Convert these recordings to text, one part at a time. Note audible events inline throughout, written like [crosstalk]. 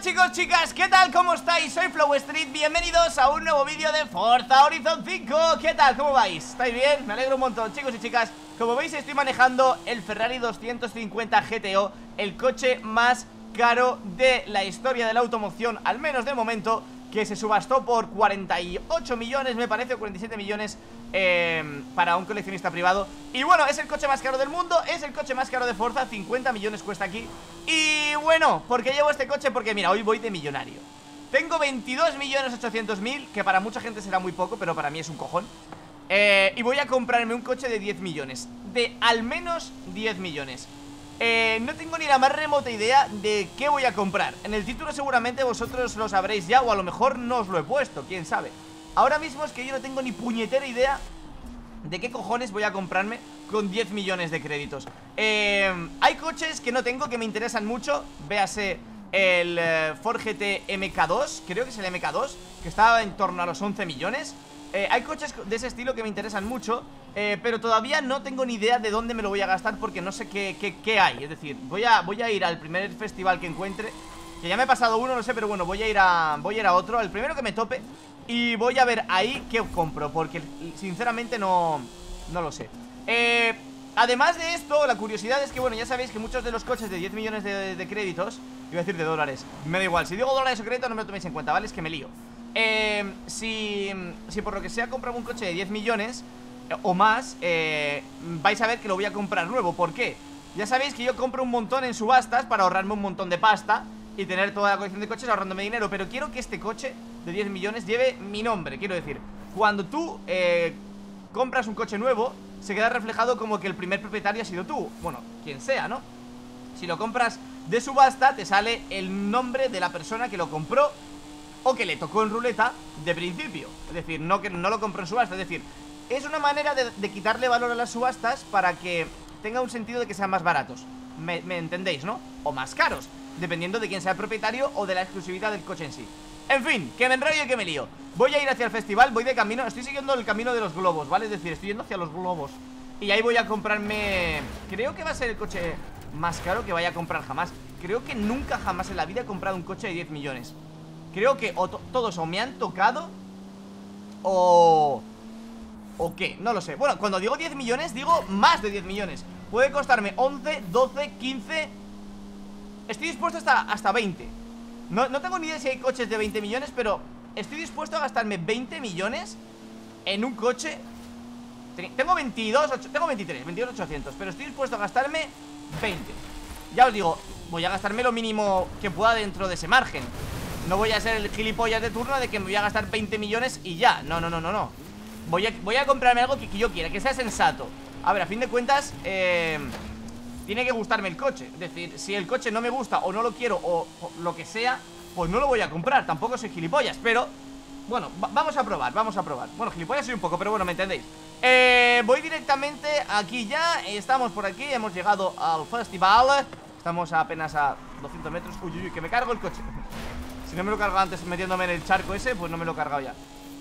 chicos, chicas, ¿qué tal? ¿Cómo estáis? Soy Flow Street, bienvenidos a un nuevo vídeo de Forza Horizon 5 ¿Qué tal? ¿Cómo vais? ¿Estáis bien? Me alegro un montón, chicos y chicas Como veis estoy manejando el Ferrari 250 GTO El coche más caro de la historia de la automoción, al menos de momento que se subastó por 48 millones, me parece, o 47 millones em, para un coleccionista privado. Y bueno, es el coche más caro del mundo, es el coche más caro de Forza, 50 millones cuesta aquí. Y bueno, ¿por qué llevo este coche? Porque mira, hoy voy de millonario. Tengo 22.800.000, que para mucha gente será muy poco, pero para mí es un cojón. Eh, y voy a comprarme un coche de 10 millones, de al menos 10 millones. Eh, no tengo ni la más remota idea de qué voy a comprar En el título seguramente vosotros lo sabréis ya o a lo mejor no os lo he puesto, quién sabe Ahora mismo es que yo no tengo ni puñetera idea de qué cojones voy a comprarme con 10 millones de créditos eh, Hay coches que no tengo que me interesan mucho, véase el eh, Ford GT MK2, creo que es el MK2 Que estaba en torno a los 11 millones eh, hay coches de ese estilo que me interesan mucho eh, Pero todavía no tengo ni idea de dónde me lo voy a gastar Porque no sé qué, qué, qué, hay Es decir, voy a, voy a ir al primer festival que encuentre Que ya me he pasado uno, no sé Pero bueno, voy a ir a, voy a, ir a otro Al primero que me tope Y voy a ver ahí qué compro Porque sinceramente no, no lo sé eh, Además de esto, la curiosidad es que, bueno, ya sabéis que muchos de los coches de 10 millones de, créditos Iba a decir de dólares Me da igual, si digo dólares o créditos no me lo toméis en cuenta, ¿vale? Es que me lío Em, si, si por lo que sea comprado un coche de 10 millones eh, o más, eh, vais a ver que lo voy a comprar nuevo. ¿Por qué? Ya sabéis que yo compro un montón en subastas para ahorrarme un montón de pasta y tener toda la colección de coches ahorrándome dinero. Pero quiero que este coche de 10 millones lleve mi nombre. Quiero decir, cuando tú eh, compras un coche nuevo, se queda reflejado como que el primer propietario ha sido tú. Bueno, quien sea, ¿no? Si lo compras de subasta, te sale el nombre de la persona que lo compró o que le tocó en ruleta de principio. Es decir, no, que no lo compró en subasta. Es decir, es una manera de, quitarle valor a las subastas para que tenga un sentido de que sean más baratos. Me, me, entendéis, ¿no? O más caros, dependiendo de quién sea el propietario o de la exclusividad del coche en sí. En fin, que me enrollo y que me lío. Voy a ir hacia el festival, voy de camino, estoy siguiendo el camino de los globos, ¿vale? Es decir, estoy yendo hacia los globos. Y ahí voy a comprarme... Creo que va a ser el coche más caro que vaya a comprar jamás. Creo que nunca jamás en la vida he comprado un coche de 10 millones. Creo que todos o me han tocado O... ¿O qué? No lo sé Bueno, cuando digo 10 millones, digo más de 10 millones Puede costarme 11, 12, 15 Estoy dispuesto hasta, hasta 20 no, no tengo ni idea si hay coches de 20 millones Pero estoy dispuesto a gastarme 20 millones En un coche Tengo 22, 8, tengo 23, 22, 800 Pero estoy dispuesto a gastarme 20 Ya os digo, voy a gastarme lo mínimo que pueda dentro de ese margen no voy a ser el gilipollas de turno de que me voy a gastar 20 millones y ya No, no, no, no, no Voy a, voy a comprarme algo que, yo quiera, que sea sensato A ver, a fin de cuentas eh, Tiene que gustarme el coche Es decir, si el coche no me gusta o no lo quiero o, lo que sea Pues no lo voy a comprar, tampoco soy gilipollas Pero, bueno, vamos a probar, vamos a probar Bueno, gilipollas soy un poco, pero bueno, me entendéis eh, Voy directamente aquí ya Estamos por aquí, hemos llegado al festival Estamos apenas a 200 metros Uy, uy, uy, que me cargo el coche [laughs] Si no me lo he cargado antes metiéndome en el charco ese Pues no me lo he cargado ya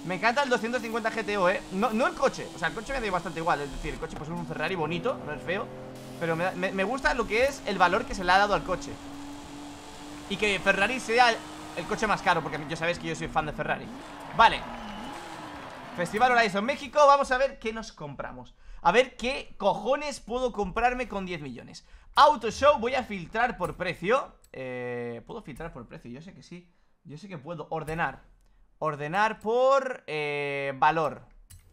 Me encanta el 250 GTO, eh No, el coche O sea, el coche me da bastante igual Es decir, el coche pues es un Ferrari bonito No es feo Pero me, gusta lo que es el valor que se le ha dado al coche Y que Ferrari sea el, coche más caro Porque ya sabéis que yo soy fan de Ferrari Vale Festival Horizon México Vamos a ver qué nos compramos a ver qué cojones puedo comprarme con 10 millones. Autoshow voy a filtrar por precio. Eh, ¿Puedo filtrar por precio? Yo sé que sí. Yo sé que puedo. Ordenar. Ordenar por eh, valor.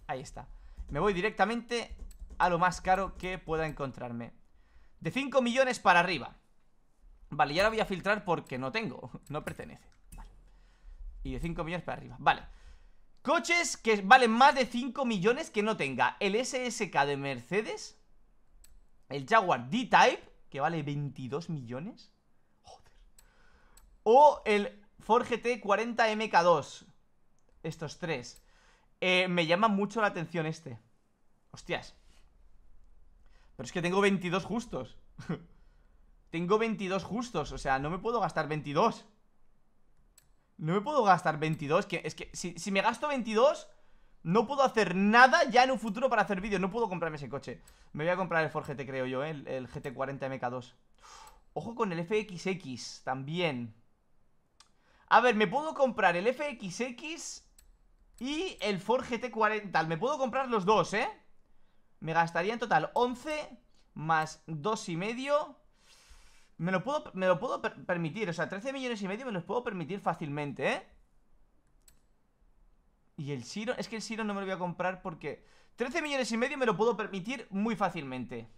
Ahí está. Me voy directamente a lo más caro que pueda encontrarme. De 5 millones para arriba. Vale, ya lo voy a filtrar porque no tengo. [laughs] No pertenece. Vale. Y de 5 millones para arriba. Vale. Coches que valen más de 5 millones que no tenga el SSK de Mercedes, el Jaguar D-Type, que vale 22 millones, joder, o el Ford GT40 MK2. Estos tres. Eh, me llama mucho la atención este. Hostias. Pero es que tengo 22 justos. [laughs] tengo 22 justos, o sea, no me puedo gastar 22. No me puedo gastar 22 que Es que si, me gasto 22 No puedo hacer nada ya en un futuro para hacer vídeos No puedo comprarme ese coche Me voy a comprar el Ford GT creo yo, ¿eh? el, GT40 MK2 Ojo con el FXX También A ver, me puedo comprar el FXX Y el Ford GT40 Me puedo comprar los dos, ¿eh? Me gastaría en total 11 Más 2,5 y medio me lo puedo, me lo puedo permitir, o sea, 13 millones y medio me los puedo permitir fácilmente, ¿eh? Y el Siro, es que el Siro no me lo voy a comprar porque 13 millones y medio me lo puedo permitir muy fácilmente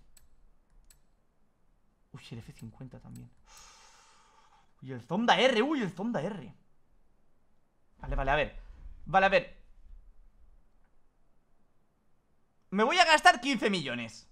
Uy, el F50 también Y el Zonda R, uy, el Zonda R Vale, vale, a ver Vale, a ver Me voy a gastar 15 millones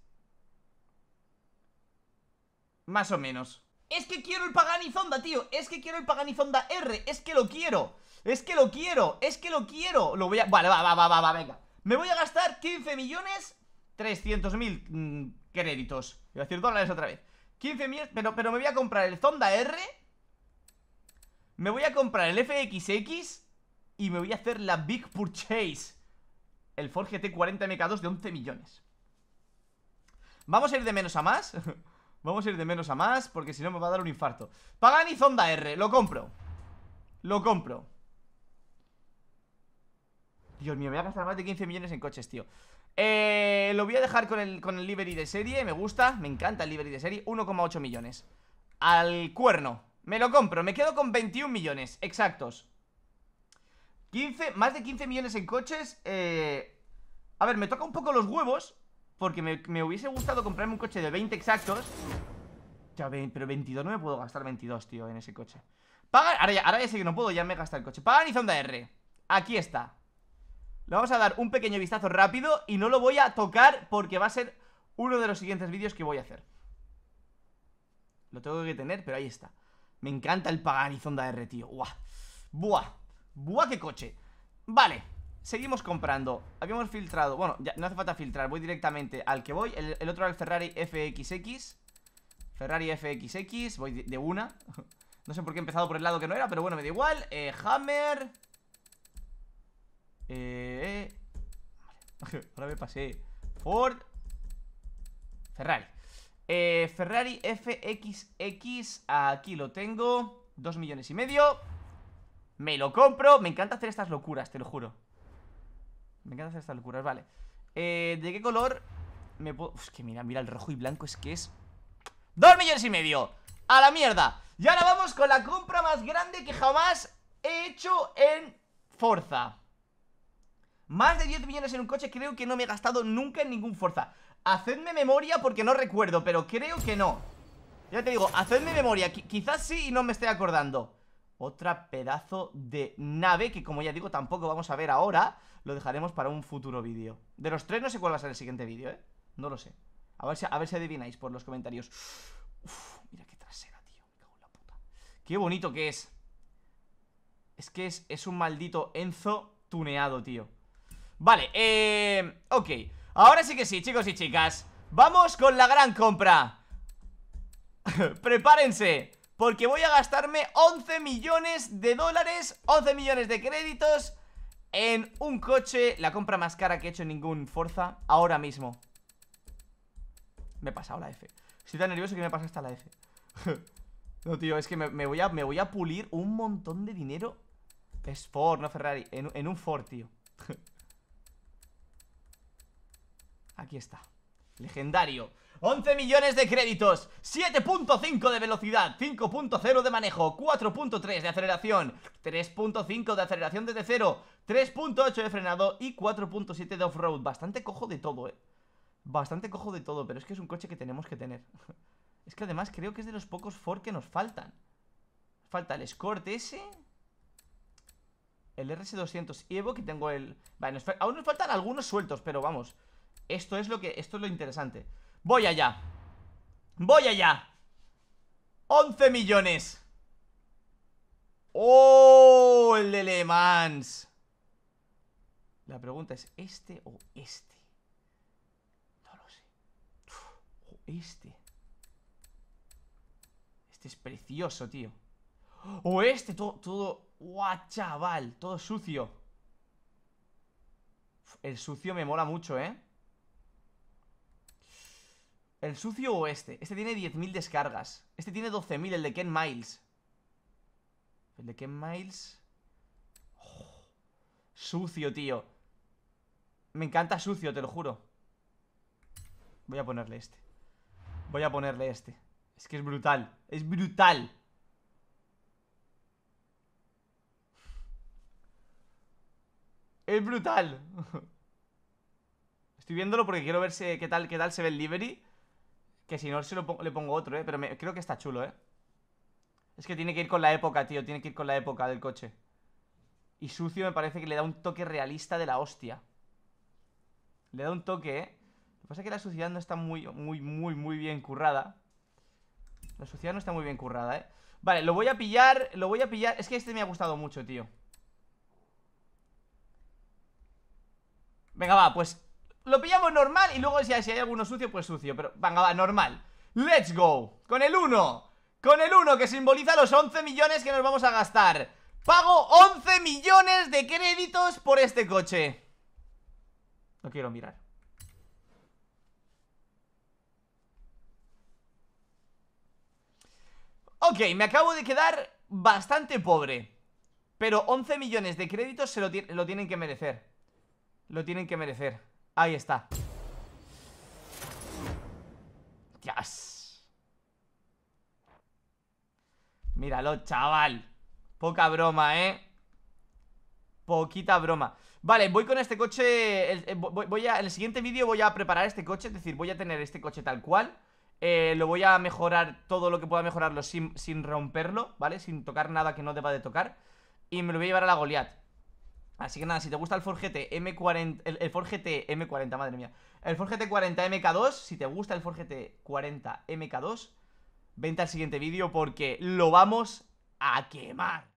más o menos Es que quiero el Zonda, tío Es que quiero el Zonda R Es que lo quiero Es que lo quiero Es que lo quiero Lo voy a... Vale, va, va, va, va, va venga Me voy a gastar 15 millones 300 mil mm, créditos Voy a decir dólares otra vez 15 millones pero, pero me voy a comprar el Zonda R Me voy a comprar el FXX Y me voy a hacer la Big Purchase El Ford GT 40 MK2 de 11 millones Vamos a ir de menos a más [laughs] Vamos a ir de menos a más Porque si no me va a dar un infarto Pagani Zonda R, lo compro Lo compro Dios mío, me voy a gastar más de 15 millones en coches, tío eh, Lo voy a dejar con el, con el livery de serie Me gusta, me encanta el livery de serie 1,8 millones Al cuerno Me lo compro, me quedo con 21 millones Exactos 15, más de 15 millones en coches eh... A ver, me toca un poco los huevos porque me, hubiese gustado comprarme un coche de 20 exactos ya, pero 22 no me puedo gastar 22, tío, en ese coche Pagan, ahora ya, ahora ya sé que no puedo, ya me he el coche zonda R Aquí está Le vamos a dar un pequeño vistazo rápido Y no lo voy a tocar porque va a ser uno de los siguientes vídeos que voy a hacer Lo tengo que tener, pero ahí está Me encanta el zonda R, tío Buah, buah, buah, qué coche Vale Seguimos comprando Habíamos filtrado, bueno, no hace falta filtrar Voy directamente al que voy El, otro era el Ferrari FXX Ferrari FXX, voy de, una [laughs] No sé por qué he empezado por el lado que no era Pero bueno, me da igual, eh, Hammer Eh... eh. [laughs] Ahora me pasé Ford Ferrari eh, Ferrari FXX Aquí lo tengo Dos millones y medio Me lo compro Me encanta hacer estas locuras, te lo juro me encanta hacer estas locuras, vale eh, ¿De qué color me puedo...? Uf, que mira, mira, el rojo y blanco es que es... ¡Dos millones y medio! ¡A la mierda! Y ahora vamos con la compra más grande que jamás he hecho en Forza Más de 10 millones en un coche creo que no me he gastado nunca en ningún Forza Hacedme memoria porque no recuerdo, pero creo que no ya te digo, hacedme memoria, quizás sí y no me estoy acordando otra pedazo de nave que como ya digo tampoco vamos a ver ahora Lo dejaremos para un futuro vídeo De los tres no sé cuál va a ser el siguiente vídeo, ¿eh? No lo sé A ver si, adivináis por los comentarios Uf, mira qué trasera, tío Me cago en la puta Qué bonito que es Es que es, es un maldito Enzo tuneado, tío Vale, eh... Ok Ahora sí que sí, chicos y chicas Vamos con la gran compra [laughs] Prepárense porque voy a gastarme 11 millones de dólares 11 millones de créditos En un coche La compra más cara que he hecho en ningún Forza Ahora mismo Me he pasado la F Estoy tan nervioso que me pasa hasta la F [laughs] No, tío, es que me, voy a, pulir un montón de dinero Es Ford, no Ferrari en un Ford, tío [laughs] Aquí está Legendario 11 millones de créditos 7.5 de velocidad 5.0 de manejo 4.3 de aceleración 3.5 de aceleración desde cero 3.8 de frenado y 4.7 de off-road Bastante cojo de todo, eh Bastante cojo de todo, pero es que es un coche que tenemos que tener [laughs] Es que además creo que es de los pocos Ford que nos faltan Falta el Escort S El RS200 Evo que tengo el... Vale, aún nos faltan algunos sueltos, pero vamos esto es lo que, esto es lo interesante Voy allá Voy allá 11 millones ¡Oh! El de Le Mans La pregunta es ¿Este o este? No lo sé Este Este es precioso, tío O este, todo, todo chaval! Todo sucio El sucio me mola mucho, ¿eh? El sucio o este. Este tiene 10.000 descargas. Este tiene 12.000, el de Ken Miles. El de Ken Miles... Oh, sucio, tío. Me encanta sucio, te lo juro. Voy a ponerle este. Voy a ponerle este. Es que es brutal. Es brutal. Es brutal. [laughs] Estoy viéndolo porque quiero ver qué tal, qué tal se ve el livery. Que si no, le pongo otro, ¿eh? Pero creo que está chulo, ¿eh? Es que tiene que ir con la época, tío. Tiene que ir con la época del coche. Y sucio me parece que le da un toque realista de la hostia. Le da un toque, ¿eh? Lo que pasa es que la suciedad no está muy, muy, muy, muy bien currada. La suciedad no está muy bien currada, ¿eh? Vale, lo voy a pillar, lo voy a pillar. Es que este me ha gustado mucho, tío. Venga, va, pues lo pillamos normal y luego si hay, alguno sucio, pues sucio Pero venga, va, normal Let's go Con el 1 Con el 1 que simboliza los 11 millones que nos vamos a gastar Pago 11 millones de créditos por este coche No quiero mirar Ok, me acabo de quedar bastante pobre Pero 11 millones de créditos se lo tienen que merecer Lo tienen que merecer Ahí está. Dios Míralo, chaval. Poca broma, ¿eh? Poquita broma. Vale, voy con este coche... Eh, voy, a, en el siguiente vídeo voy a preparar este coche, es decir, voy a tener este coche tal cual. Eh, lo voy a mejorar todo lo que pueda mejorarlo sin, sin romperlo, ¿vale? Sin tocar nada que no deba de tocar. Y me lo voy a llevar a la Goliath. Así que nada, si te gusta el Forgete M40, el, el M40, madre mía, el Forgete 40 MK2, si te gusta el Forgete 40 MK2, vente al siguiente vídeo porque lo vamos a quemar.